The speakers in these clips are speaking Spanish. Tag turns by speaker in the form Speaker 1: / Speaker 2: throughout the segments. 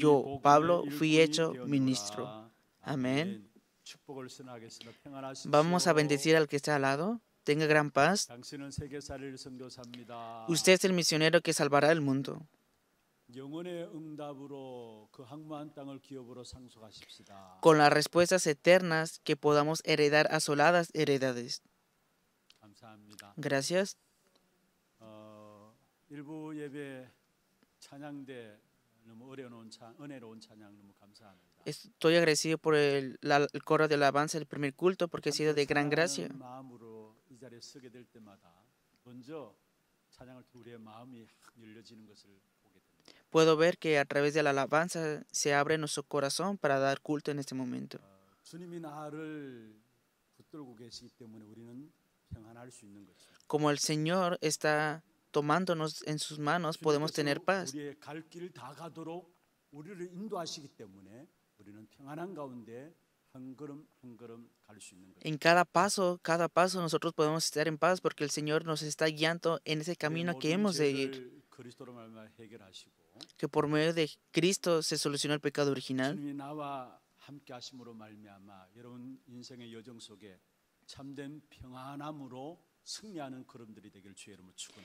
Speaker 1: yo, Pablo, fui hecho ministro. Amén. Vamos a bendecir al que está al lado. Tenga gran paz. Usted es el misionero que salvará el mundo. Con las respuestas eternas que podamos heredar asoladas heredades.
Speaker 2: Gracias. Uh,
Speaker 1: Estoy agradecido por el, coro de alabanza del primer culto porque ha sido de gran gracia. Puedo ver que a través de la alabanza se abre nuestro corazón para dar culto en este momento. Como el Señor está tomándonos en sus manos podemos tener paz. En cada paso, cada paso nosotros podemos estar en paz porque el Señor nos está guiando en ese camino que hemos de ir. Que por medio de Cristo se solucionó el pecado original.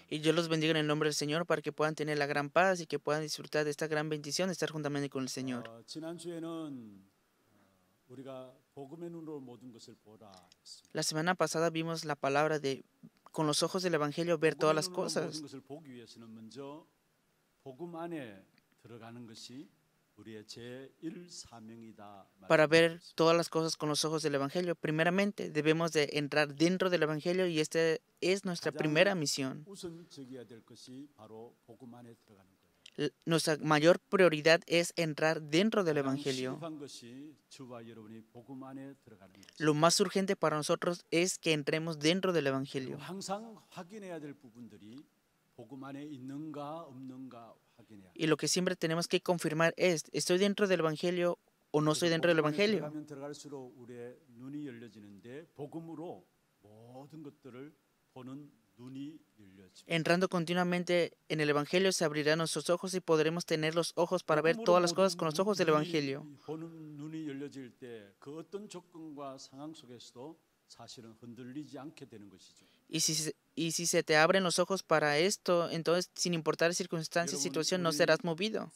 Speaker 1: Y yo los bendiga en el nombre del Señor para que puedan tener la gran paz y que puedan disfrutar de esta gran bendición de estar juntamente con el Señor. La semana pasada vimos la palabra de con los ojos del Evangelio ver todas las cosas. Para ver todas las cosas con los ojos del Evangelio, primeramente debemos de entrar dentro del Evangelio y esta es nuestra primera misión. Nuestra mayor prioridad es entrar dentro del Evangelio. Lo más urgente para nosotros es que entremos dentro del Evangelio. Y lo que siempre tenemos que confirmar es, ¿estoy dentro del Evangelio o no estoy dentro del Evangelio? Entrando continuamente en el Evangelio se abrirán nuestros ojos y podremos tener los ojos para ver todas las cosas con los ojos del Evangelio. Y si, y si se te abren los ojos para esto, entonces sin importar circunstancias, situación no serás movido.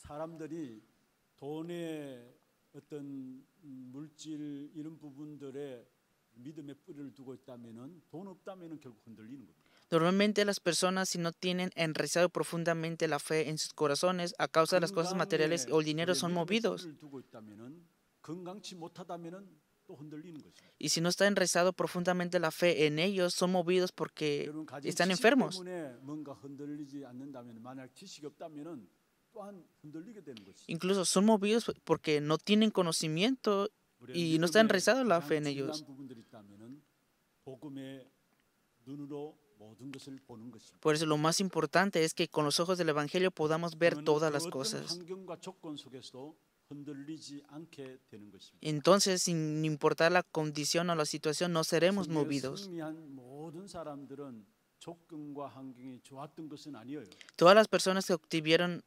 Speaker 1: Normalmente las personas si no tienen enraizado profundamente la fe en sus corazones a causa de las cosas materiales o el dinero son movidos. Y si no está enraizado profundamente la fe en ellos, son movidos porque están enfermos. Incluso son movidos porque no tienen conocimiento y no está enraizada la fe en ellos. Por eso lo más importante es que con los ojos del Evangelio podamos ver todas las cosas. Entonces, sin importar la condición o la situación, no seremos movidos. Todas las personas que obtuvieron,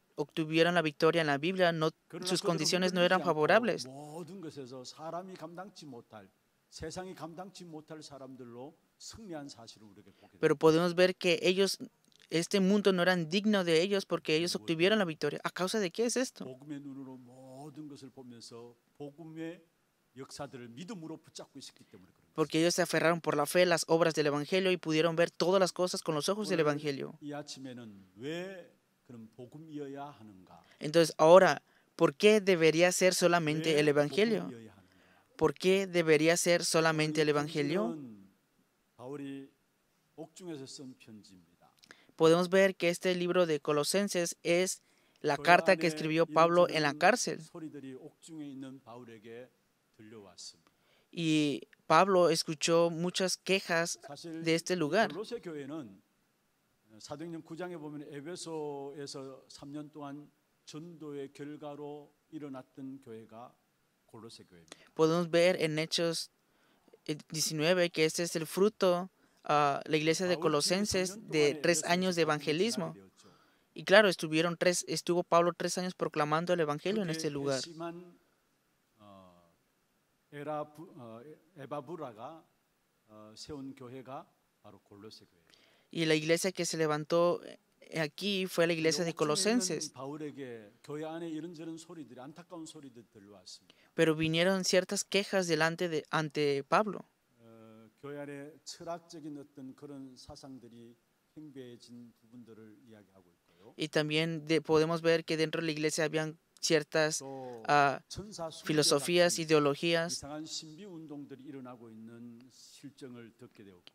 Speaker 1: la victoria en la Biblia, no, sus condiciones no eran favorables. Pero podemos ver que ellos, este mundo no eran digno de ellos porque ellos obtuvieron la victoria. ¿A causa de qué es esto? porque ellos se aferraron por la fe las obras del Evangelio y pudieron ver todas las cosas con los ojos del Evangelio. Entonces, ahora, ¿por qué debería ser solamente el Evangelio? ¿Por qué debería ser solamente el Evangelio? Podemos ver que este libro de Colosenses es la carta que escribió Pablo en la cárcel. Y Pablo escuchó muchas quejas de este lugar. Podemos ver en Hechos 19 eh, que este es el fruto a ah, la iglesia de Colosenses de tres años de evangelismo. Y claro, estuvieron tres, estuvo Pablo tres años proclamando el Evangelio en este lugar.
Speaker 2: Ah, ah, ah,
Speaker 1: y la iglesia que se levantó eh, aquí fue la iglesia de Colosenses. Pero vinieron ciertas quejas delante de, ante Pablo. Eh, y también podemos ver que dentro de la iglesia habían ciertas ah, filosofías, ideologías.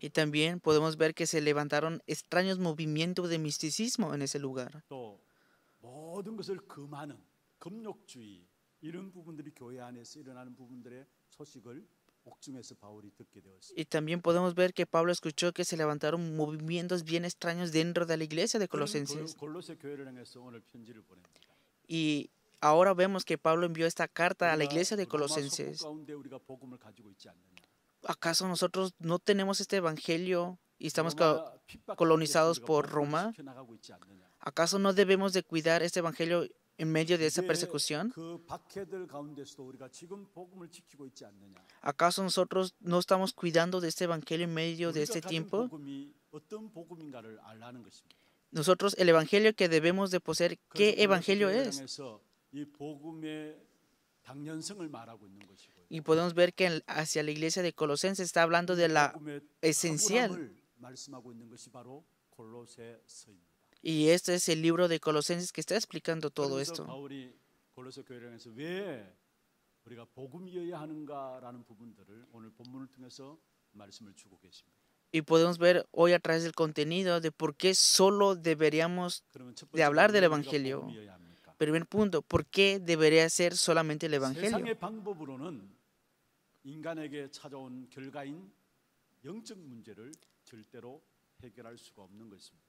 Speaker 1: Y también podemos ver que se levantaron extraños movimientos de misticismo en ese lugar. Y también podemos ver que Pablo escuchó que se levantaron movimientos bien extraños dentro de la iglesia de Colosenses. Y ahora vemos que Pablo envió esta carta a la iglesia de Colosenses. ¿Acaso nosotros no tenemos este evangelio y estamos colonizados por Roma? ¿Acaso no debemos de cuidar este evangelio en medio de esa persecución? ¿Acaso nosotros no estamos cuidando de este Evangelio en medio de este tiempo? Nosotros, el Evangelio que debemos de poseer, ¿qué Evangelio es? Y podemos ver que hacia la iglesia de Colosenses está hablando de la esencial. Y este es el libro de Colosenses que está explicando todo esto. Y podemos ver hoy a través del contenido de por qué solo deberíamos de hablar del Evangelio. Primer punto, ¿por qué debería ser solamente el Evangelio?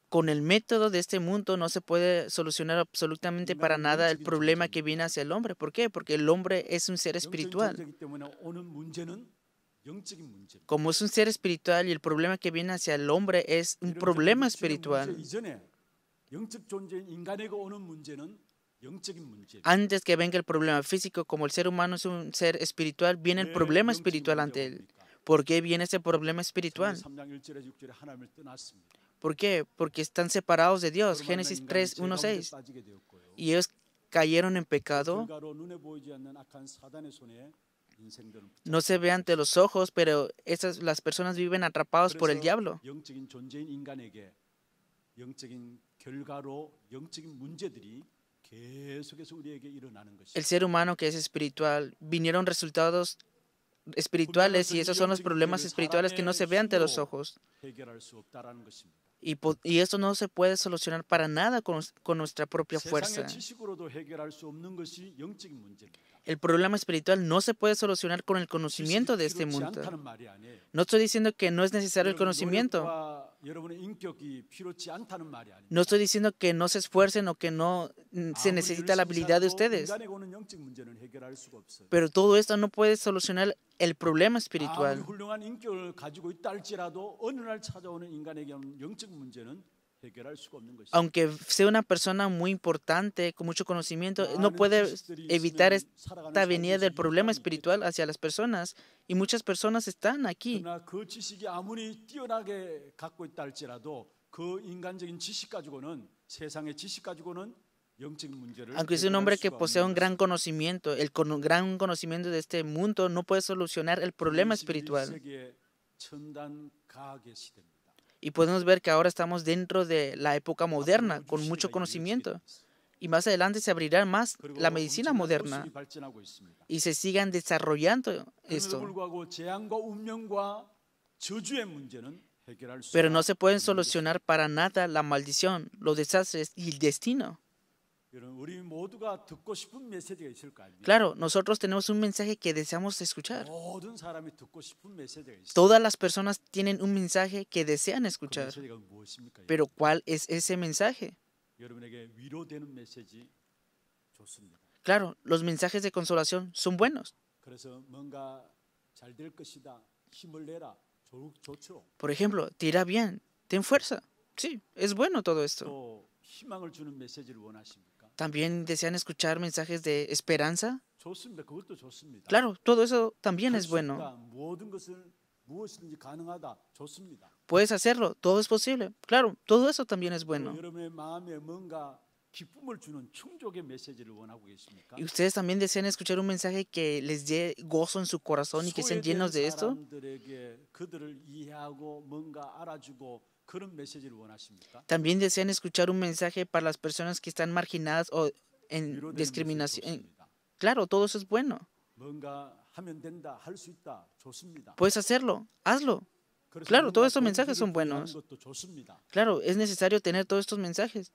Speaker 1: con el método de este mundo no se puede solucionar absolutamente para nada el problema que viene hacia el hombre. ¿Por qué? Porque el hombre es un ser espiritual. Como es un ser espiritual y el problema que viene hacia el hombre es un problema espiritual. Antes que venga el problema físico, como el ser humano es un ser espiritual, viene el eh, problema espiritual ante él. ¿Por qué viene ese problema espiritual? ¿Por qué? Porque están separados de Dios. Génesis 3, 1, 6. Y ellos cayeron en pecado. Eh, no se ve ante los ojos, pero esas, las personas viven atrapados por el diablo. El ser humano que es espiritual, vinieron resultados espirituales y esos son los problemas espirituales que no se ve ante los ojos. Y, y, esto no se puede solucionar para nada con nuestra propia fuerza. El problema espiritual no se puede solucionar con el conocimiento de este mundo.
Speaker 2: ¿eh?
Speaker 1: No estoy diciendo que no es necesario el conocimiento.
Speaker 2: ¿eh?
Speaker 1: No estoy diciendo que no se esfuercen o que no mm, se ah, necesita la habilidad de ustedes. Pero todo esto no puede solucionar el problema ah, espiritual aunque sea una persona muy importante, con mucho conocimiento, ah, no puede evitar esta venida del problema espiritual hacia las personas. Y muchas personas están aquí.
Speaker 2: Aunque es un hombre que posea un
Speaker 1: gran conocimiento, el gran conocimiento de este mundo no puede solucionar el problema espiritual. Y podemos ver que ahora estamos dentro de la época ah, moderna, con mucho conocimiento. Y más adelante se abrirá más la medicina moderna y se sigan desarrollando esto. Pero no se pueden solucionar para nada la maldición, los desastres y el destino. Claro, nosotros tenemos un mensaje que deseamos escuchar. Todas las personas tienen un mensaje que desean escuchar. Pero ¿cuál es ese mensaje? Claro, los mensajes de consolación son buenos. Por ejemplo, tira bien, ten fuerza. Sí, es bueno todo esto. También desean escuchar mensajes de esperanza. Claro, todo eso también es bueno. Puedes hacerlo, todo es posible. Claro, todo eso también es bueno. ¿Y ustedes también desean escuchar un mensaje que les dé gozo en su corazón y que estén llenos de esto? También desean escuchar un mensaje para las personas que están marginadas o en discriminación. Claro, todo eso es bueno.
Speaker 2: Puedes hacerlo,
Speaker 1: hazlo. Claro, todos estos mensajes son buenos. Claro, es necesario tener todos estos mensajes.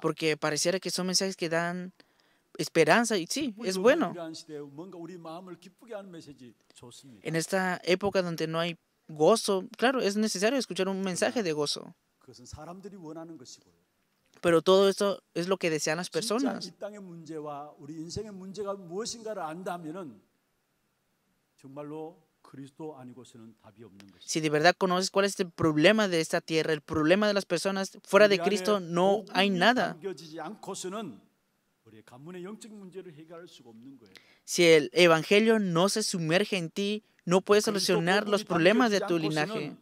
Speaker 1: Porque pareciera que son mensajes que dan esperanza y sí, es bueno. En esta época donde no hay gozo, claro, es necesario escuchar un mensaje de gozo. Pero todo esto es lo que desean las personas. Si de verdad conoces cuál es el problema de esta tierra, el problema de las personas, fuera de Cristo no hay nada. Si el Evangelio no se sumerge en ti, no puedes solucionar los problemas de tu linaje.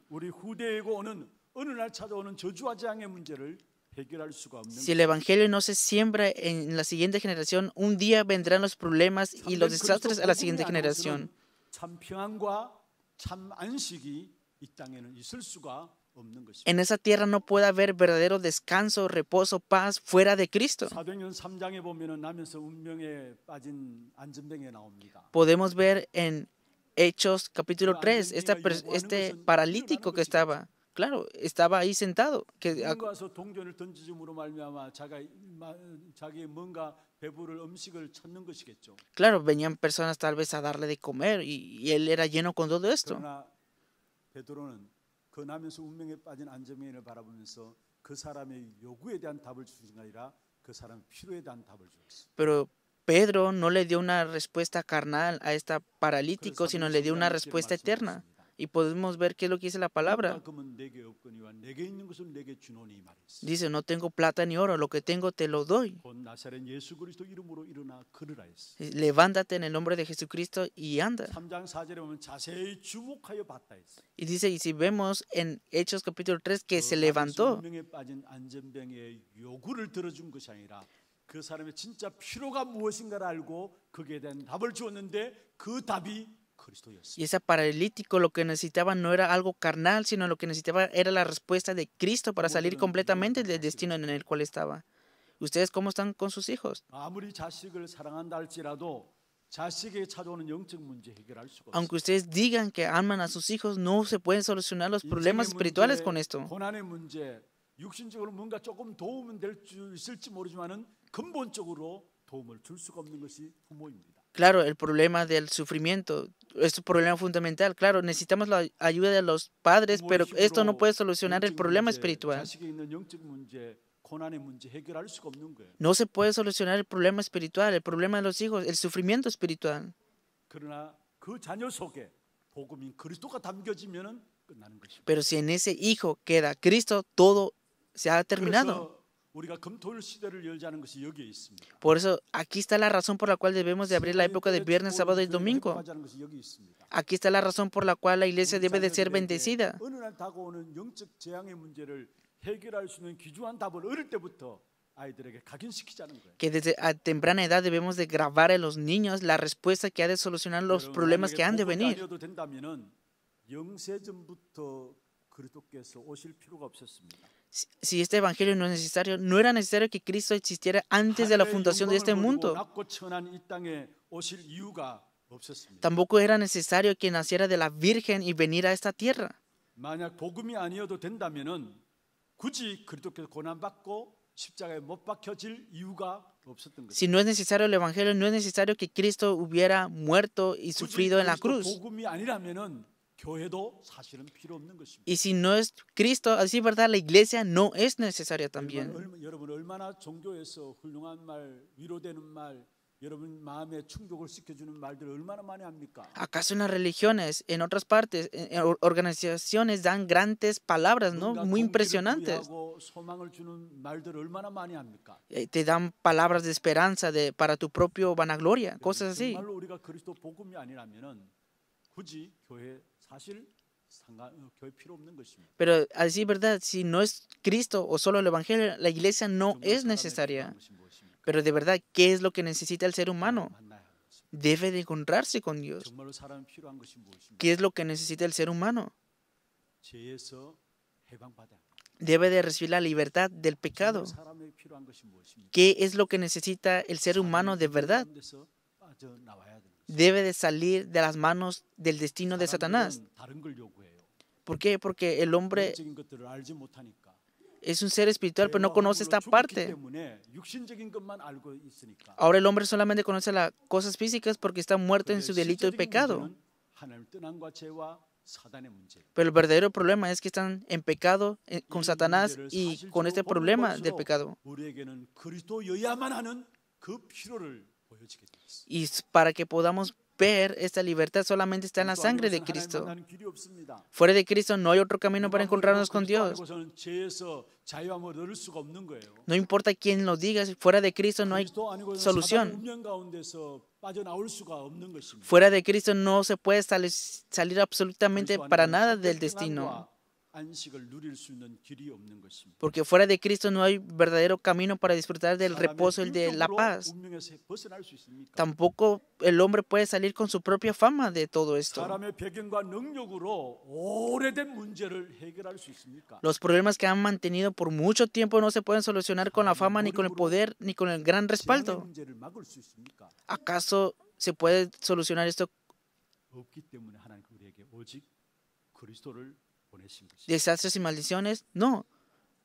Speaker 1: Si el Evangelio no se siembra en la siguiente generación, un día vendrán los problemas y los desastres a la siguiente generación. En esa tierra no puede haber verdadero descanso, reposo, paz fuera de Cristo. Podemos ver en Hechos capítulo 3, este, este paralítico que estaba, claro, estaba ahí sentado. Que, claro, venían personas tal vez a darle de comer y él era lleno con todo esto. Pero Pedro no le dio una respuesta carnal a esta paralítico, sino le dio una respuesta eterna y podemos ver qué es lo que dice la palabra. Dice, no tengo plata ni oro, lo que tengo te lo doy. Levántate en el nombre de Jesucristo y anda. Y dice, y si vemos en Hechos capítulo 3 que se levantó. Y ese paralítico lo que necesitaba no era algo carnal, sino lo que necesitaba era la respuesta de Cristo para salir completamente del destino en el cual estaba. ¿Ustedes cómo están con sus hijos? Aunque ustedes digan que aman a sus hijos, no se pueden solucionar los problemas espirituales con esto. Claro, el problema del sufrimiento es un problema fundamental. Claro, necesitamos la ayuda de los padres, pero esto no puede solucionar el problema espiritual. No se puede solucionar el problema espiritual, el problema de los hijos, el sufrimiento espiritual. Pero si en ese hijo queda Cristo, todo se ha terminado. Por eso, aquí está la razón por la cual debemos de abrir la época de viernes, sábado y domingo. Aquí está la razón por la cual la iglesia debe de ser bendecida. Que desde a temprana edad debemos de grabar en los niños la respuesta que ha de solucionar los problemas que han de venir. Si este evangelio no es necesario, no era necesario que Cristo existiera antes de la fundación de este mundo. Tampoco era necesario que naciera de la Virgen y venir a esta tierra.
Speaker 2: Si no es necesario
Speaker 1: el Evangelio, no es necesario que Cristo hubiera muerto y sufrido en la cruz. Y si no es Cristo, así verdad, la iglesia no es necesaria también. ¿Acaso en las religiones, en otras partes, en organizaciones dan grandes palabras, ¿no? Muy impresionantes. Eh, te dan palabras de esperanza de, para tu propio vanagloria, cosas así. Pero así, ¿verdad? Si no es Cristo o solo el Evangelio, la iglesia no es necesaria. Pero de verdad, ¿qué es lo que necesita el ser humano? Debe de encontrarse con Dios. ¿Qué es lo que necesita el ser humano? Debe de recibir la libertad del pecado. ¿Qué es lo que necesita el ser humano de verdad? debe de salir de las manos del destino de Satanás. ¿Por qué? Porque el hombre es un ser espiritual, pero no conoce esta parte. Ahora el hombre solamente conoce las cosas físicas porque está muerto en su delito y pecado. Pero el verdadero problema es que están en pecado eh, con Satanás y con este problema del pecado. Y para que podamos ver esta libertad solamente está en la sangre de Cristo. Fuera de Cristo no hay otro camino para encontrarnos con Dios. No importa quién lo diga, fuera de Cristo no hay solución. Fuera de Cristo no se puede salir absolutamente para nada del destino. Porque fuera de Cristo no hay verdadero camino para disfrutar del reposo y de la paz. Tampoco el hombre puede salir con su propia fama de todo esto. Los problemas que han mantenido por mucho tiempo no se pueden solucionar con la fama, ni con el poder, ni con el gran respaldo. ¿Acaso se puede solucionar esto? desastres y maldiciones. No,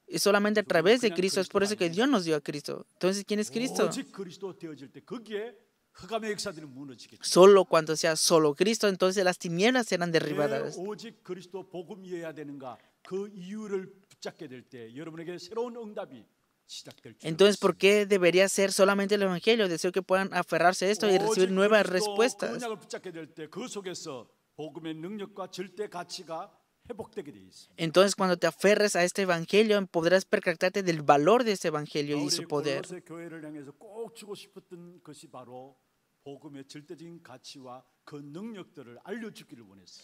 Speaker 1: es solamente a través de Cristo. Es por eso que Dios nos dio a Cristo. Entonces, ¿quién es Cristo?
Speaker 2: Oh, solo
Speaker 1: cuando sea solo Cristo, entonces las tinieblas serán eh, derribadas. Oh, entonces, ¿por qué debería ser solamente el Evangelio? Deseo que puedan aferrarse a esto y recibir nuevas respuestas. Entonces cuando te aferres a este Evangelio podrás percatarte del valor de este Evangelio y su poder.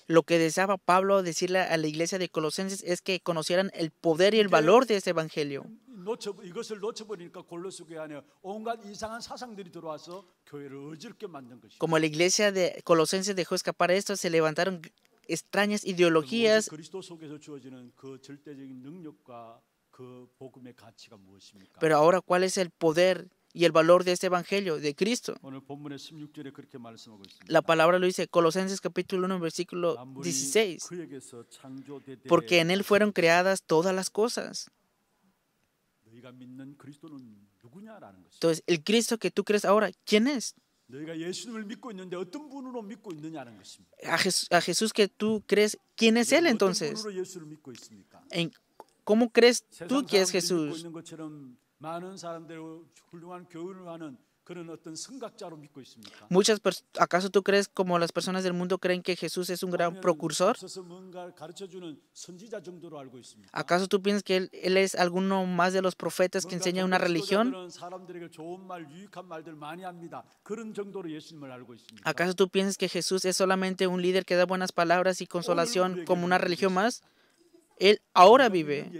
Speaker 1: Lo que deseaba Pablo decirle a la iglesia de Colosenses es que conocieran el poder y el valor de este evangelio. Como la iglesia de Colosenses dejó escapar esto, se levantaron extrañas ideologías pero ahora, ¿cuál es el poder y el valor de este Evangelio de Cristo? La palabra lo dice, Colosenses capítulo 1, versículo 16, porque en Él fueron creadas todas las cosas. Entonces, el Cristo que tú crees ahora, ¿quién es? A Jesús, que tú crees, ¿quién es Él entonces? ¿Cómo crees tú que es Jesús? Muchas ¿Acaso tú crees como las personas del mundo creen que Jesús es un gran procursor? ¿Acaso tú piensas que él es alguno más de los profetas que enseña una religión? ¿Acaso tú piensas que Jesús es solamente un líder que da buenas palabras y consolación como una religión más? Él ahora vive.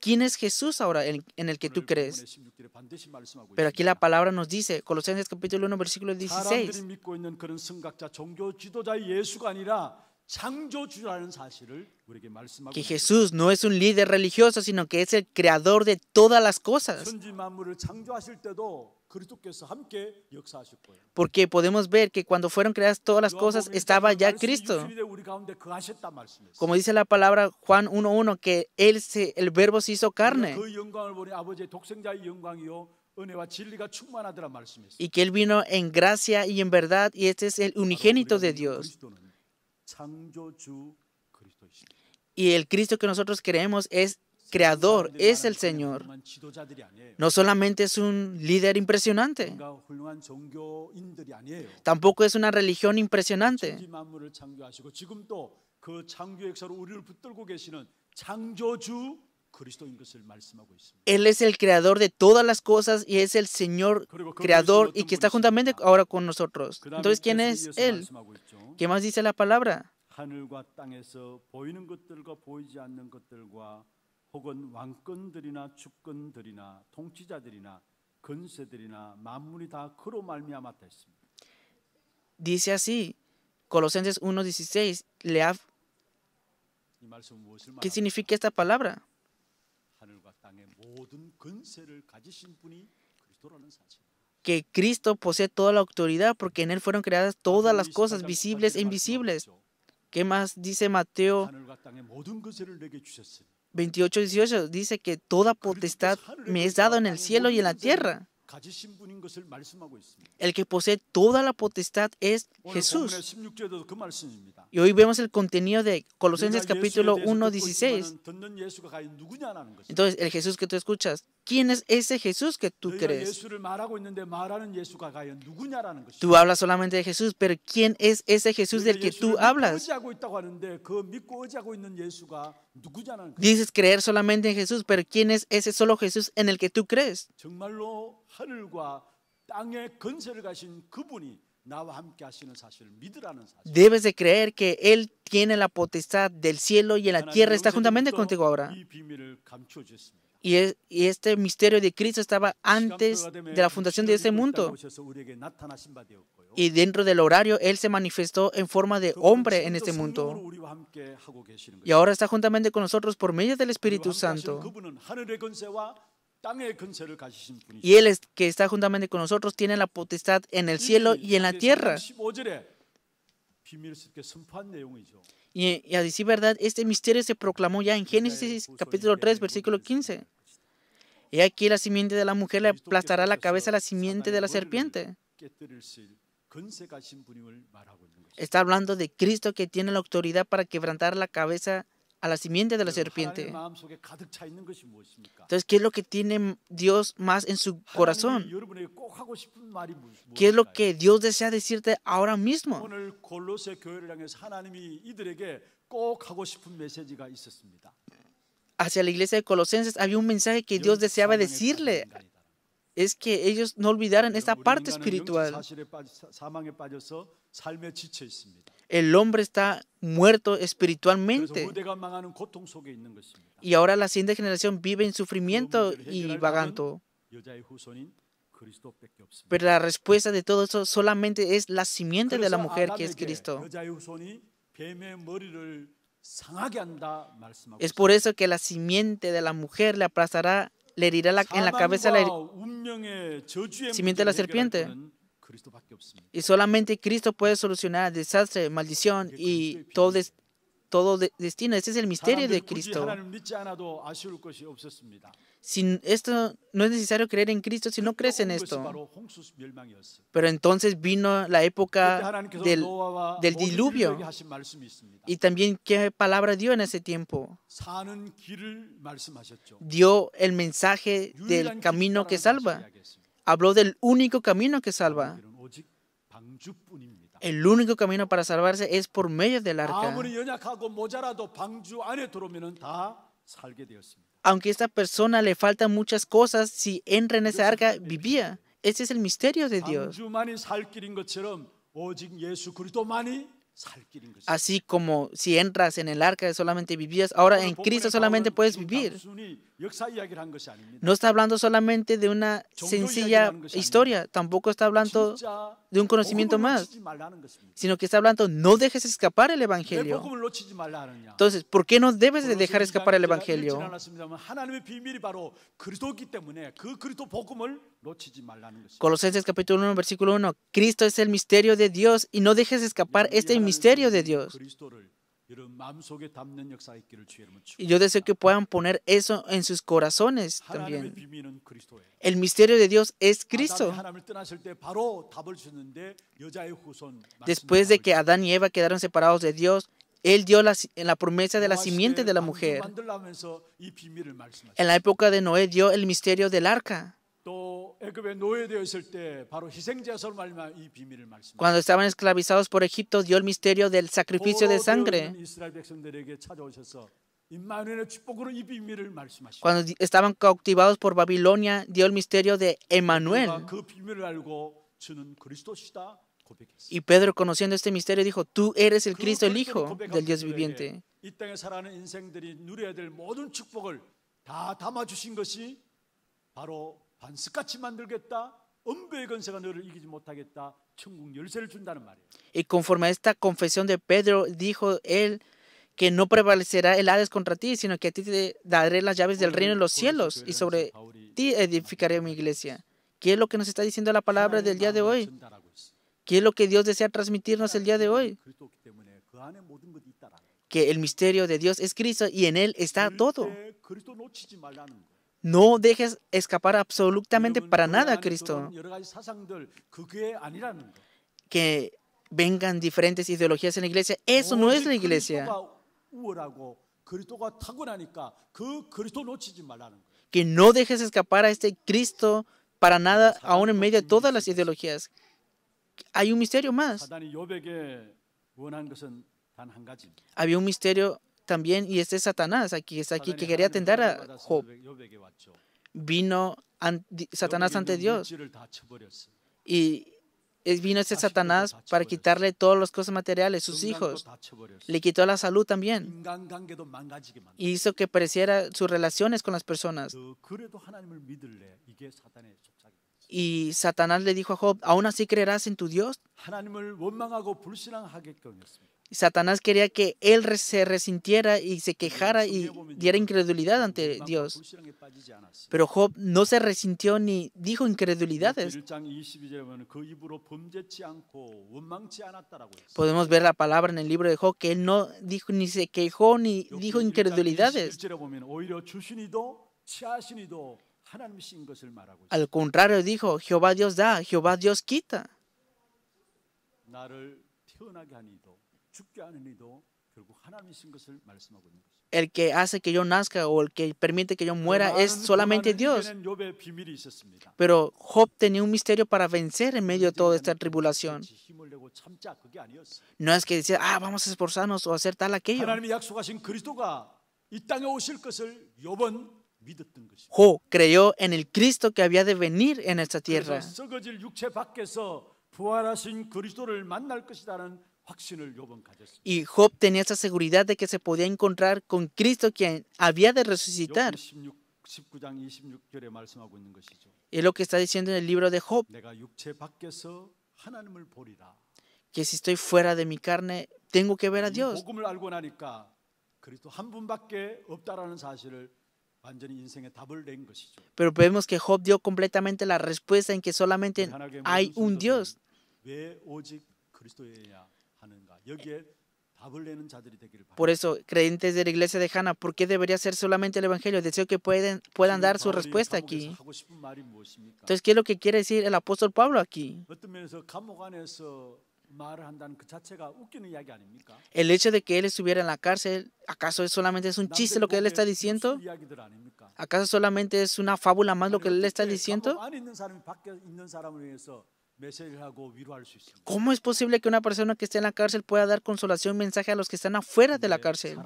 Speaker 1: ¿Quién es Jesús ahora en, el que tú crees? Pero aquí la palabra nos dice, Colosenses capítulo 1, versículo 16 que Jesús no es un líder religioso, sino que es el creador de todas las cosas. Porque podemos ver que cuando fueron creadas todas las cosas estaba ya Cristo. Como dice la palabra Juan 1.1, que él se, el verbo se hizo carne. Y que él vino en gracia y en verdad, y este es el unigénito de Dios. Y el Cristo que nosotros creemos es creador, es el Señor. No solamente es un líder impresionante, tampoco es una religión impresionante. Él es el creador de todas las cosas y es el Señor creador y que está juntamente ahora con nosotros. Entonces, ¿quién es Él? ¿Qué más dice la palabra? Dice así, Colosenses 1.16, ¿qué significa esta palabra? que Cristo posee toda la autoridad porque en Él fueron creadas todas las cosas visibles e invisibles. ¿Qué más dice Mateo 28, Dice que toda potestad me es dado en el cielo y en la tierra. El que posee toda la potestad es Jesús. Y hoy vemos el contenido de Colosenses capítulo 1, 16. Entonces, el Jesús que tú escuchas, ¿quién es ese Jesús que tú crees? Tú hablas solamente de Jesús, pero ¿quién es ese Jesús del que tú hablas? Dices creer solamente en Jesús, pero ¿quién es ese solo Jesús en el que tú crees? Debes de creer que Él tiene la potestad del cielo y en la tierra, está juntamente contigo ahora. Y, este misterio de Cristo estaba antes de la fundación de este mundo. Y dentro del horario, Él se manifestó en forma de hombre en este mundo. Y ahora está juntamente con nosotros por medio del Espíritu Santo. Y Él que está juntamente con nosotros tiene la potestad en el cielo y en la tierra. Y, a decir verdad, este misterio se proclamó ya en Génesis capítulo 3, versículo 15. Y aquí la simiente de la mujer le aplastará la cabeza a la simiente de la serpiente. Está hablando de Cristo que tiene la autoridad para quebrantar la cabeza de a la simiente de la serpiente.
Speaker 2: Entonces,
Speaker 1: ¿qué es lo que tiene Dios más en su corazón? ¿Qué es lo que Dios desea decirte ahora mismo? Hacia la iglesia de Colosenses había un mensaje que Dios deseaba decirle. Es que ellos no olvidaran esta parte espiritual el hombre está muerto espiritualmente. Y ahora la siguiente generación vive en sufrimiento y vagando. Pero la respuesta de todo eso solamente es la simiente de la mujer que es Cristo. Es por eso que la simiente de la mujer le aplastará, le herirá en la cabeza la
Speaker 2: simiente de la serpiente.
Speaker 1: Y solamente Cristo puede solucionar desastre, maldición y todo, destino. ese es el misterio de Cristo. Sin esto no es necesario creer en Cristo si no crees en esto. Pero entonces vino la época del, del diluvio. Y también qué palabra dio en ese tiempo. Dio el mensaje del camino que salva habló del único camino que salva. El único camino para salvarse es por medio del arca. Aunque esta persona le faltan muchas cosas, si entra en ese arca, vivía. Ese es el misterio de Dios. Así como si entras en el arca solamente vivías, ahora en Cristo solamente puedes vivir. No está hablando solamente de una sencilla historia, tampoco está hablando de un conocimiento más, sino que está hablando, no dejes escapar el Evangelio. Entonces, ¿por qué no debes de dejar escapar el Evangelio? Colosenses capítulo 1, versículo 1, Cristo es el misterio de Dios y no dejes escapar este misterio de Dios. Y yo deseo que puedan poner eso en sus corazones también. El misterio de Dios es Cristo. Después de que Adán y Eva quedaron separados de Dios, él dio la, la, promesa de la simiente de la mujer. En la época de Noé dio el misterio del arca. Cuando estaban esclavizados por Egipto, dio el misterio del sacrificio de sangre. Cuando estaban cautivados por Babilonia, dio el misterio de Emanuel. Y Pedro, conociendo este misterio, dijo, tú eres el Cristo, el Hijo del Dios viviente. Y conforme a esta confesión de Pedro, dijo él que no prevalecerá el Hades contra ti, sino que a ti te daré las llaves del reino en los cielos y sobre ti edificaré mi iglesia. ¿Qué es lo que nos está diciendo la palabra del día de hoy? ¿Qué es lo que Dios desea transmitirnos el día de hoy? Que el misterio de Dios es Cristo y en Él está todo. No dejes escapar absolutamente para nada a Cristo. Que vengan diferentes ideologías en la iglesia, eso no es la iglesia. Que no dejes escapar a este Cristo para nada, aún en medio de todas las ideologías. Hay un misterio más. Había un misterio también, y este Satanás, aquí es aquí que quería atender a Job. Vino Satanás ante Dios. Y vino este Satanás para quitarle todas las cosas materiales, sus hijos. Le quitó la salud también. Y hizo que pareciera sus relaciones con las personas. Y Satanás le dijo a Job, ¿aún así creerás en tu Dios? Satanás quería que él se resintiera y se quejara y diera incredulidad ante Dios. Pero Job no se resintió ni dijo incredulidades. Podemos ver la palabra en el libro de Job que él no dijo ni se quejó ni dijo incredulidades. Al contrario, dijo, Jehová Dios da, Jehová Dios quita. El que hace que yo nazca o el que permite que yo muera es solamente Dios. Pero Job tenía un misterio para vencer en medio de toda esta tribulación. No es que decía, ah, vamos a esforzarnos o hacer tal aquello. Job creyó en el Cristo que había de venir en esta tierra. Y Job tenía esa seguridad de que se podía encontrar con Cristo quien había de resucitar. Es lo que está diciendo en el libro de Job. Que si estoy fuera de mi carne, tengo que ver a Dios. Pero vemos que Job dio completamente la respuesta en que solamente hay un Dios. Por eso, creyentes de la iglesia de Hanna, ¿por qué debería ser solamente el Evangelio? Deseo que puedan dar su respuesta aquí.
Speaker 2: Entonces,
Speaker 1: ¿qué es lo que quiere decir el apóstol Pablo aquí? El hecho de que él estuviera en la cárcel, ¿acaso es solamente es un chiste lo que él está diciendo? ¿Acaso solamente es una fábula más lo que él está diciendo? ¿Cómo es posible que una persona que esté en la cárcel pueda dar consolación, y mensaje a los que están afuera de la cárcel?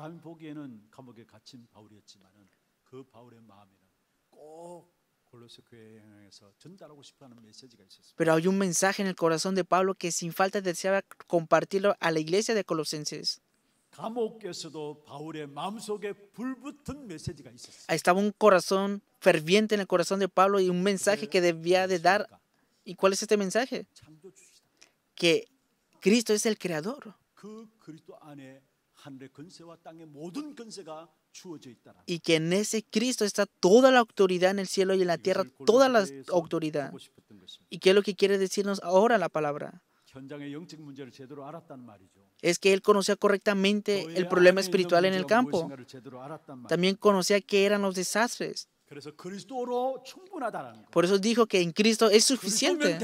Speaker 1: Pero hay un mensaje en el corazón de Pablo que sin falta deseaba compartirlo a la iglesia de Colosenses. Estaba un corazón ferviente en el corazón de Pablo y un mensaje que debía de dar ¿Y cuál es este mensaje? Que Cristo es el creador. Y que en ese Cristo está toda la autoridad en el cielo y en la tierra, toda la autoridad. ¿Y qué es lo que quiere decirnos ahora la palabra? Es que él conocía correctamente el problema espiritual en el campo. También conocía qué eran los desastres. Por eso dijo que en Cristo es suficiente,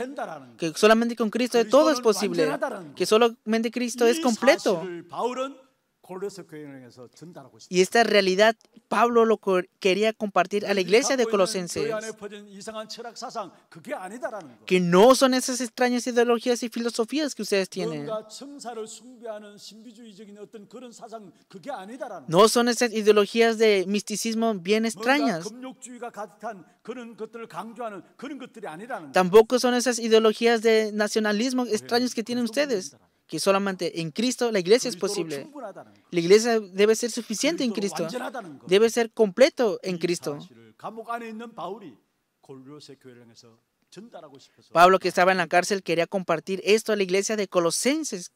Speaker 1: que solamente con Cristo todo es posible, que solamente Cristo es completo. Y esta realidad Pablo lo quería compartir a la iglesia de Colosenses, que no son esas extrañas ideologías y filosofías que ustedes tienen. No son esas ideologías de misticismo bien extrañas. Tampoco son esas ideologías de nacionalismo extraños que tienen ustedes que solamente en Cristo la iglesia es posible. La iglesia debe ser suficiente en Cristo. Debe ser completo en Cristo. Pablo que estaba en la cárcel quería compartir esto a la iglesia de Colosenses.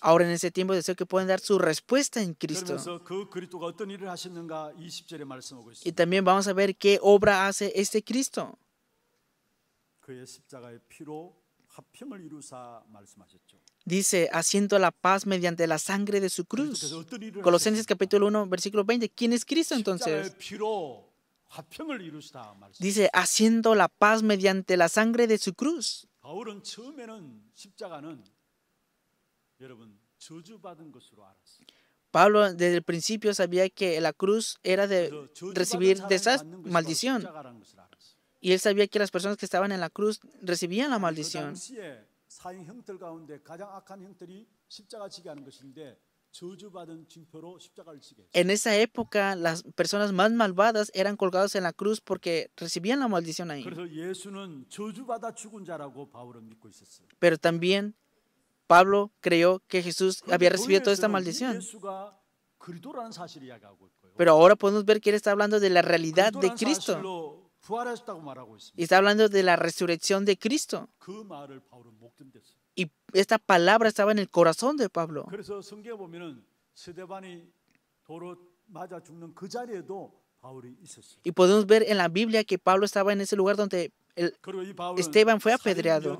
Speaker 1: Ahora en ese tiempo deseo que puedan dar su respuesta en Cristo. Y también vamos a ver qué obra hace este Cristo. Dice, haciendo la paz mediante la sangre de su cruz. Colosenses capítulo 1, versículo 20. ¿Quién es Cristo entonces? Dice, haciendo la paz mediante la sangre de su cruz. Pablo desde el principio sabía que la cruz era de recibir de esa maldición. Y él sabía que las personas que estaban en la cruz recibían la maldición. En esa época, las personas más malvadas eran colgadas en la cruz porque recibían la maldición ahí. Pero también Pablo creyó que Jesús había recibido toda esta maldición. Pero ahora podemos ver que él está hablando de la realidad de Cristo. Y Está hablando de la resurrección de Cristo. Y esta palabra estaba en el corazón de Pablo. Y podemos ver en la Biblia que Pablo estaba en ese lugar donde Esteban fue apedreado.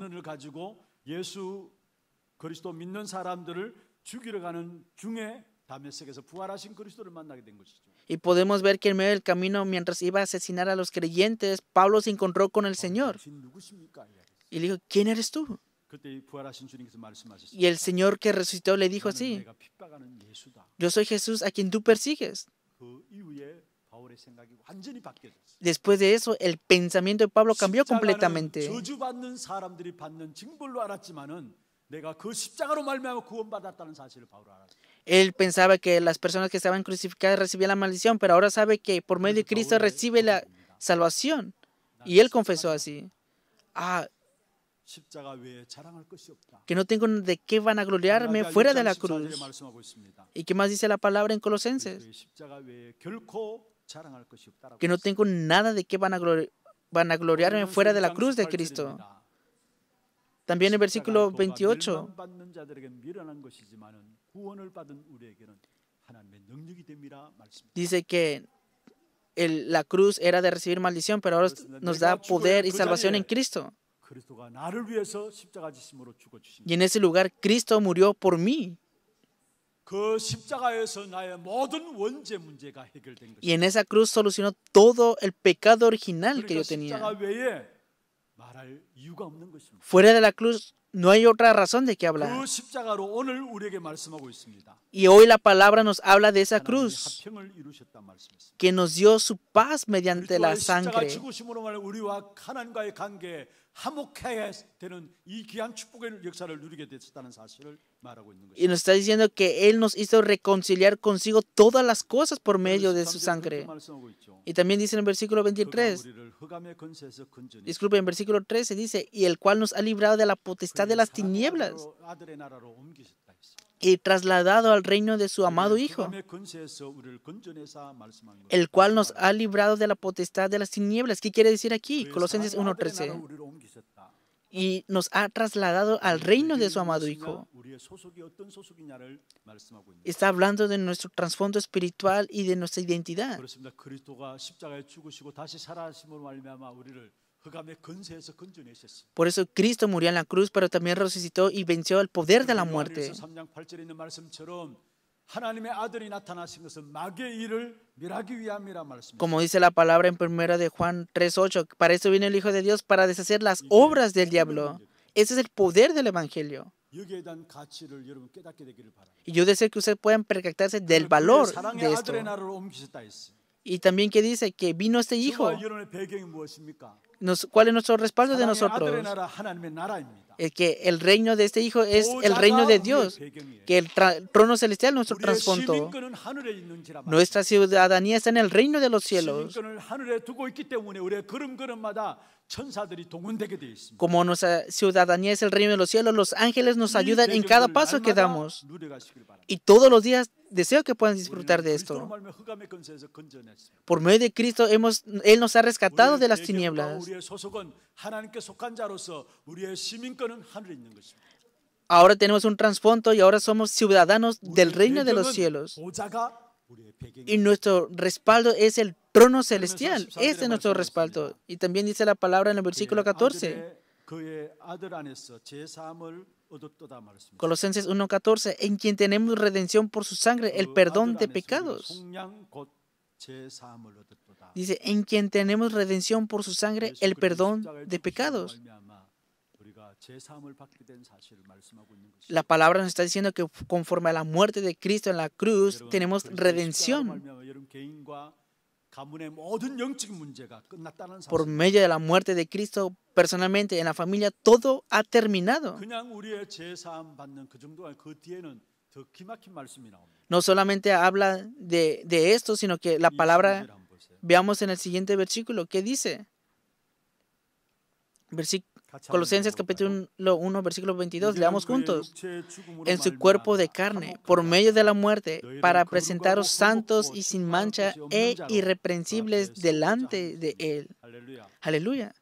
Speaker 1: Y podemos ver que en medio del camino, mientras iba a asesinar a los creyentes, Pablo se encontró con el Señor. Y le dijo, ¿quién eres tú?
Speaker 2: Y el Señor que resucitó le dijo así,
Speaker 1: yo soy Jesús a quien tú persigues. Después de eso, el pensamiento de Pablo cambió completamente. Él pensaba que las personas que estaban crucificadas recibían la maldición, pero ahora sabe que por medio de Cristo recibe la salvación. Y él confesó así. Ah, que no tengo de qué van a gloriarme fuera de la cruz. ¿Y qué más dice la palabra en Colosenses? Que no tengo nada de qué van fuera de la cruz de Cristo. También el versículo 28. Dice que la cruz era de recibir maldición, pero ahora nos da poder y salvación en Cristo. Y en ese lugar Cristo murió por mí. Y en esa cruz solucionó todo el pecado original que yo tenía. Fuera de la cruz no hay otra razón de que hablar. Y hoy la palabra nos habla de esa cruz que nos dio su paz mediante la sangre. Y nos está diciendo que él nos hizo reconciliar consigo todas las cosas por medio de su sangre. Y también dice en el versículo 23. Disculpe, en versículo 13 dice, y el cual nos ha librado de la potestad de las tinieblas y trasladado al reino de su amado Hijo, el cual nos ha librado de la potestad de las tinieblas. ¿Qué quiere decir aquí? Pues Colosenses 1.13. Y nos ha trasladado al reino de su amado Hijo. Está hablando de nuestro trasfondo espiritual y de nuestra identidad. Por eso Cristo murió en la cruz, pero también resucitó y venció el poder de la muerte. Como dice la palabra en 1 de Juan 3:8, para eso viene el Hijo de Dios para deshacer las obras del diablo. Ese es el poder del evangelio. Y yo deseo que ustedes puedan percatarse del valor de esto. Y también que dice que vino este hijo. ¿Cuál es nuestro respaldo de nosotros? El que el reino de este hijo es el reino de Dios, que el trono celestial nuestro trasfondo. Nuestra ciudadanía está en el reino de los cielos. Como nuestra ciudadanía es el reino de los cielos, los ángeles nos ayudan en cada paso que damos. Y todos los días deseo que puedan disfrutar de esto. Por medio de Cristo, hemos, Él nos ha rescatado de las tinieblas. Ahora tenemos un trasfondo y ahora somos ciudadanos del reino de los cielos. Y nuestro respaldo es el trono celestial. Este es nuestro respaldo. Y también dice la palabra en el versículo 14. Colosenses 1.14, en quien tenemos redención por su sangre, el perdón de pecados. Dice, en quien tenemos redención por su sangre, el perdón de pecados. La palabra nos está diciendo que conforme a la muerte de Cristo en la cruz, tenemos redención. Por medio de la muerte de Cristo personalmente en la familia, todo ha terminado. No solamente habla de, esto, sino que la palabra, veamos en el siguiente versículo, ¿qué dice? Versículo Colosenses capítulo 1, versículo 22, leamos juntos. En su cuerpo de carne, por medio de la muerte, para presentaros santos y sin mancha e irreprensibles delante de Él. Aleluya.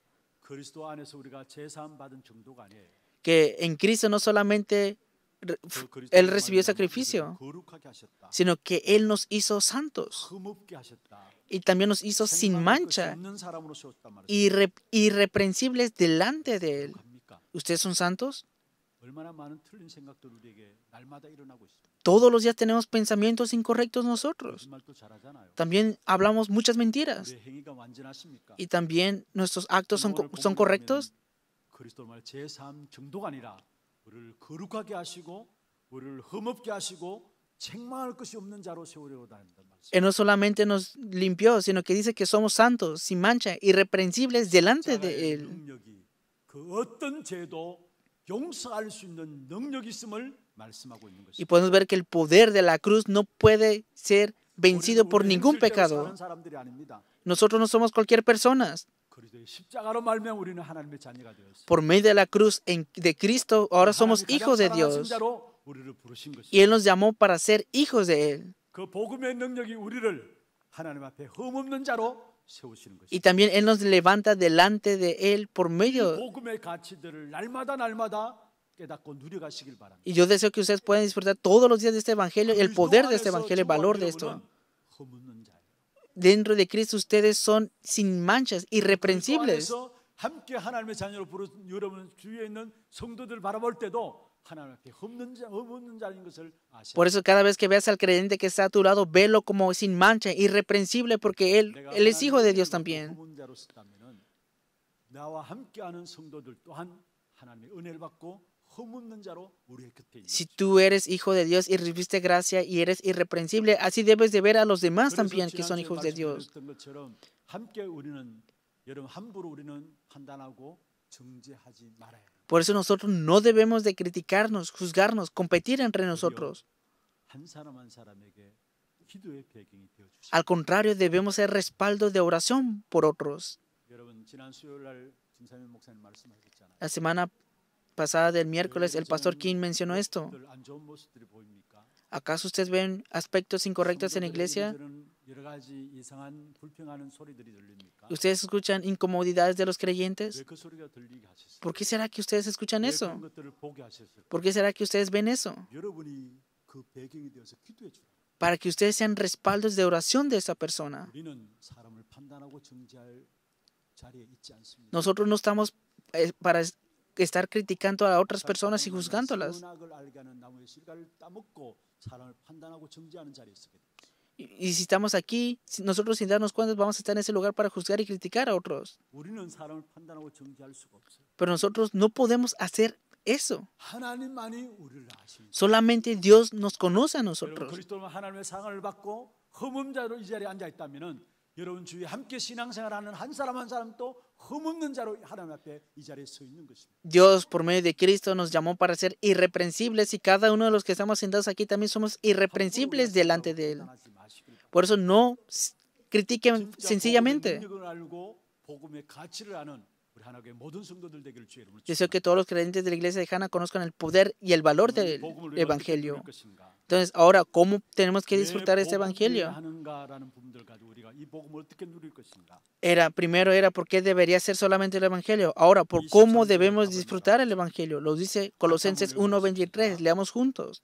Speaker 1: Que en Cristo no solamente Él recibió sacrificio, sino que Él nos hizo santos y también nos hizo sin mancha, irreprensibles delante de Él. ¿Ustedes son santos? Todos los días tenemos pensamientos incorrectos nosotros. También hablamos muchas mentiras. Y también nuestros actos son, son correctos. Él no solamente nos limpió, sino que dice que somos santos, sin mancha, irreprensibles delante de Él. Y podemos ver que el poder de la cruz no puede ser vencido por ningún pecado. Nosotros no somos cualquier persona. Por medio de la cruz de Cristo, ahora somos hijos de Dios. Y Él nos llamó para ser hijos de Él. Y también Él nos levanta delante de Él por medio. Y yo deseo que ustedes puedan disfrutar todos los días de este Evangelio, el poder de este Evangelio, el valor de esto. Dentro de Cristo ustedes son sin manchas, irreprensibles. Por eso cada vez que veas al creyente que está a tu lado, velo como sin mancha, irreprensible, porque él, es hijo de Dios también. Si tú eres hijo de Dios y recibiste gracia y eres irreprensible, así debes de ver a los demás también que son hijos de Dios. Por eso nosotros no debemos de criticarnos, juzgarnos, competir entre nosotros. Al contrario, debemos ser respaldo de oración por otros. La semana pasada del miércoles, el pastor King mencionó esto. ¿Acaso ustedes ven aspectos incorrectos en la iglesia? ¿Ustedes escuchan incomodidades de los creyentes? ¿Por qué será que ustedes escuchan eso? ¿Por qué será que ustedes ven eso? Para que ustedes sean respaldos de oración de esa persona. Nosotros no estamos eh, para estar criticando a otras personas y juzgándolas. Y si estamos aquí, nosotros sin darnos cuenta vamos a estar en ese lugar para juzgar y criticar a otros. Pero nosotros no podemos hacer eso. Solamente Dios nos conoce a nosotros. Dios, por medio de Cristo, nos llamó para ser irreprensibles y cada uno de los que estamos sentados aquí también somos irreprensibles delante de Él. Por eso no critiquen sencillamente. Deseo que todos los creyentes de la iglesia de Hanna conozcan el poder y el valor del Evangelio. Entonces, ahora, ¿cómo tenemos que disfrutar este Evangelio? Era, primero era, ¿por qué debería ser solamente el Evangelio? Ahora, ¿por cómo debemos disfrutar el Evangelio? Lo dice Colosenses 1.23, leamos juntos.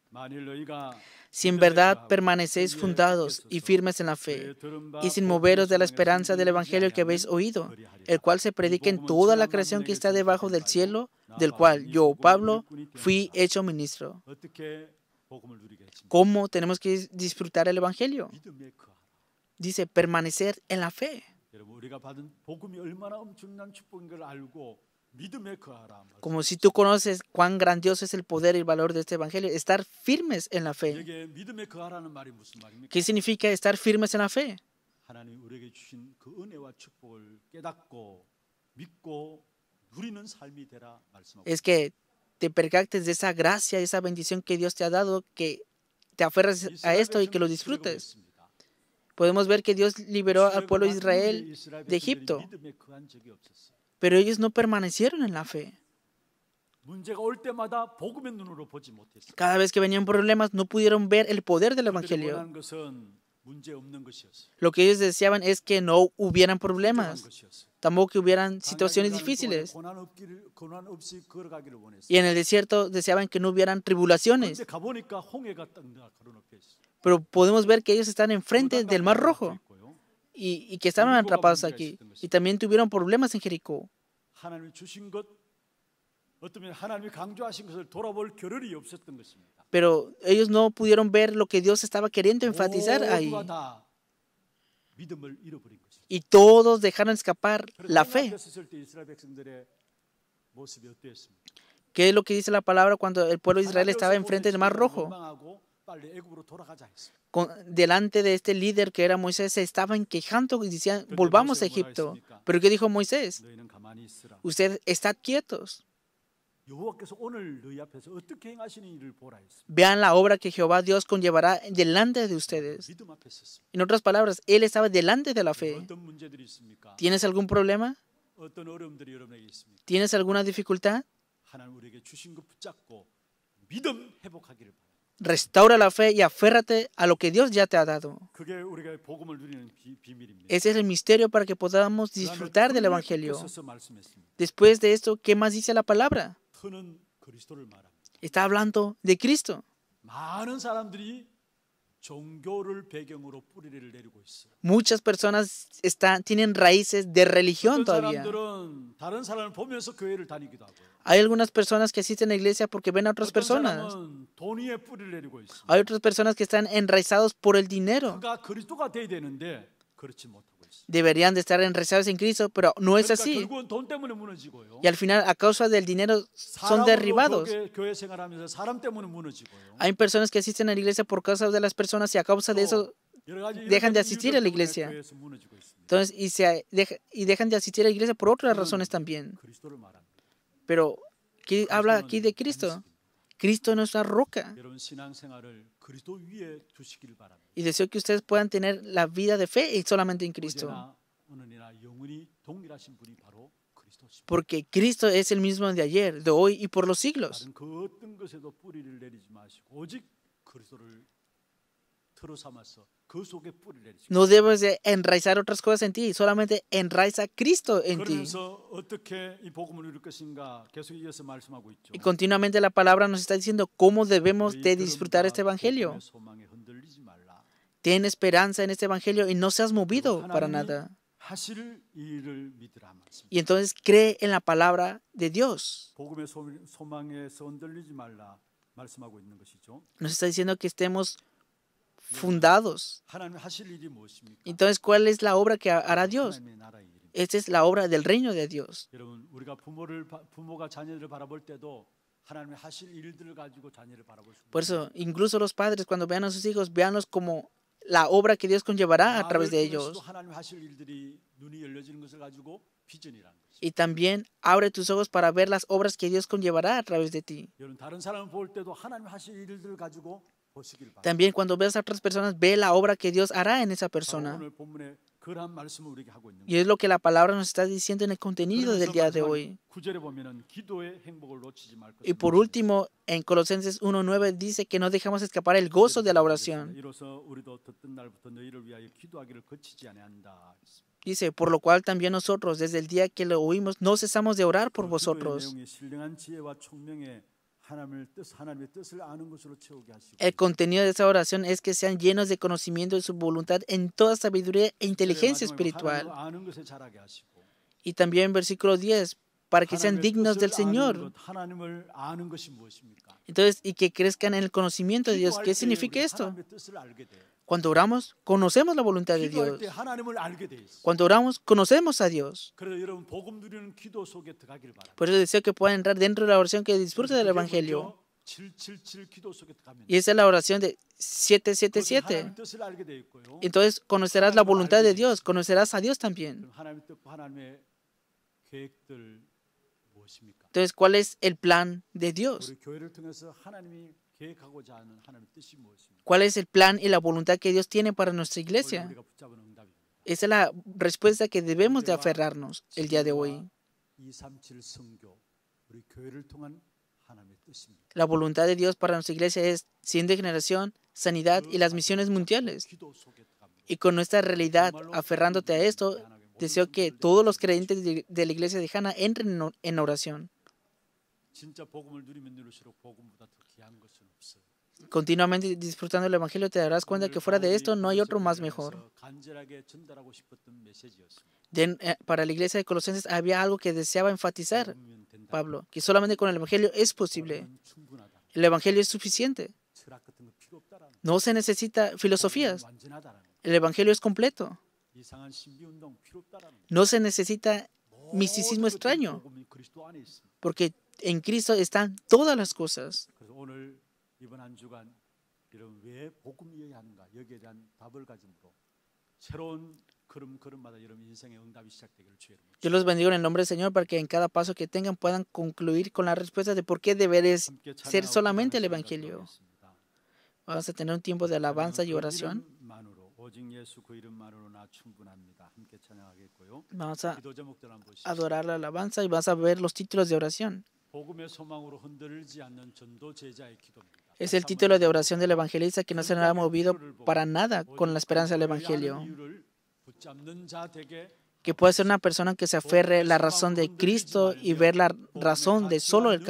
Speaker 1: Si en verdad permanecéis fundados y firmes en la fe, y sin moveros de la esperanza del Evangelio que habéis oído, el cual se predica en toda la creación que está debajo del cielo, del cual yo, Pablo, fui hecho ministro. ¿Cómo tenemos que disfrutar el Evangelio? Dice, permanecer en la fe. Como si tú conoces cuán grandioso es el poder y el valor de este Evangelio, estar firmes en la fe. ¿Qué significa estar firmes en la fe? Es que te percates de esa gracia, de esa bendición que Dios te ha dado, que te aferres a esto y que lo disfrutes. Podemos ver que Dios liberó al pueblo de Israel de Egipto, pero ellos no permanecieron en la fe. Cada vez que venían problemas no pudieron ver el poder del Evangelio. Lo que ellos deseaban es que no hubieran problemas, tampoco que hubieran situaciones difíciles. Y en el desierto deseaban que no hubieran tribulaciones. Pero podemos ver que ellos están enfrente del Mar Rojo y, que estaban atrapados aquí. Y también tuvieron problemas en Jericó. Pero ellos no pudieron ver lo que Dios estaba queriendo enfatizar ahí. Y todos dejaron escapar la fe. ¿Qué es lo que dice la palabra cuando el pueblo de Israel estaba enfrente del Mar Rojo? Con, delante de este líder que era Moisés, se estaban quejando y decían, volvamos a Egipto. Pero ¿qué dijo Moisés? Usted está quietos. Vean la obra que Jehová Dios conllevará delante de ustedes. En otras palabras, Él estaba delante de la fe. ¿Tienes algún problema? ¿Tienes alguna dificultad? Restaura la fe y aférrate a lo que Dios ya te ha dado. Ese es el misterio para que podamos disfrutar del Evangelio. Después de esto, ¿qué más dice la palabra? Está hablando de Cristo. Muchas personas tienen raíces de religión todavía. Hay algunas personas que asisten a la iglesia porque ven a otras personas. Hay otras personas que están enraizados por el dinero deberían de estar enrezados en Cristo, pero no es así. Y al final, a causa del dinero, son derribados. Hay personas que asisten a la iglesia por causa de las personas y a causa de eso dejan de asistir a la iglesia. Entonces, y, y dejan de asistir a la iglesia por otras razones también. Pero, ¿qué habla aquí de Cristo? Cristo es nuestra roca. Y deseo que ustedes puedan tener la vida de fe y solamente en Cristo. Porque Cristo es el mismo de ayer, de hoy y por los siglos. No debes enraizar otras cosas en ti, solamente enraiza Cristo en ti. Y continuamente la palabra nos está diciendo cómo debemos de disfrutar este Evangelio. Ten esperanza en este Evangelio y no seas movido para nada. Y entonces cree en la palabra de Dios. Nos está diciendo que estemos fundados. Entonces, ¿cuál es la obra que hará Dios? Esta es la obra del reino de Dios. Por eso, incluso los padres, cuando vean a sus hijos, veanlos como la obra que Dios conllevará a través de ellos. Y también abre tus ojos para ver las obras que Dios conllevará a través de ti. También cuando veas a otras personas, ve la obra que Dios hará en esa persona. Y es lo que la palabra nos está diciendo en el contenido del día de hoy. Y por último, en Colosenses 1.9 dice que no dejamos escapar el gozo de la oración. Dice, por lo cual también nosotros, desde el día que lo oímos, no cesamos de orar por vosotros. El contenido de esa oración es que sean llenos de conocimiento de su voluntad en toda sabiduría e inteligencia espiritual. Y también en versículo 10, para que sean dignos del Señor. Entonces, y que crezcan en el conocimiento de Dios. ¿Qué significa esto? Cuando oramos, conocemos la voluntad de Dios. Cuando oramos, conocemos a Dios. Por eso deseo que puedan entrar dentro de la oración que disfrute del Evangelio. Y esa es la oración de 777. Entonces conocerás la voluntad de Dios, conocerás a Dios también. Entonces, ¿cuál es el plan de Dios? ¿Cuál es el plan y la voluntad que Dios tiene para nuestra iglesia? Esa es la respuesta que debemos de aferrarnos el día de hoy. La voluntad de Dios para nuestra iglesia es sin generación, sanidad y las misiones mundiales. Y con nuestra realidad, aferrándote a esto, deseo que todos los creyentes de la iglesia de Hanna entren en oración continuamente disfrutando el Evangelio, te darás cuenta que fuera de esto no hay otro más mejor. Eh, para la iglesia de Colosenses había algo que deseaba enfatizar, Pablo, que solamente con el Evangelio es posible. El Evangelio es suficiente. No se necesita filosofías. El Evangelio es completo. No se necesita misticismo extraño, porque en Cristo están todas las cosas. Yo los bendigo en el nombre del Señor para que en cada paso que tengan puedan concluir con la respuesta de por qué deberes ser solamente el Evangelio. Vamos a tener un tiempo de alabanza y oración.
Speaker 2: Vamos a adorar
Speaker 1: la alabanza y vas a ver los títulos de oración.
Speaker 2: Es el título
Speaker 1: de oración del evangelista que no se ha movido para nada con la esperanza del evangelio. Que puede ser una persona que se aferre la razón de Cristo y ver la razón de solo el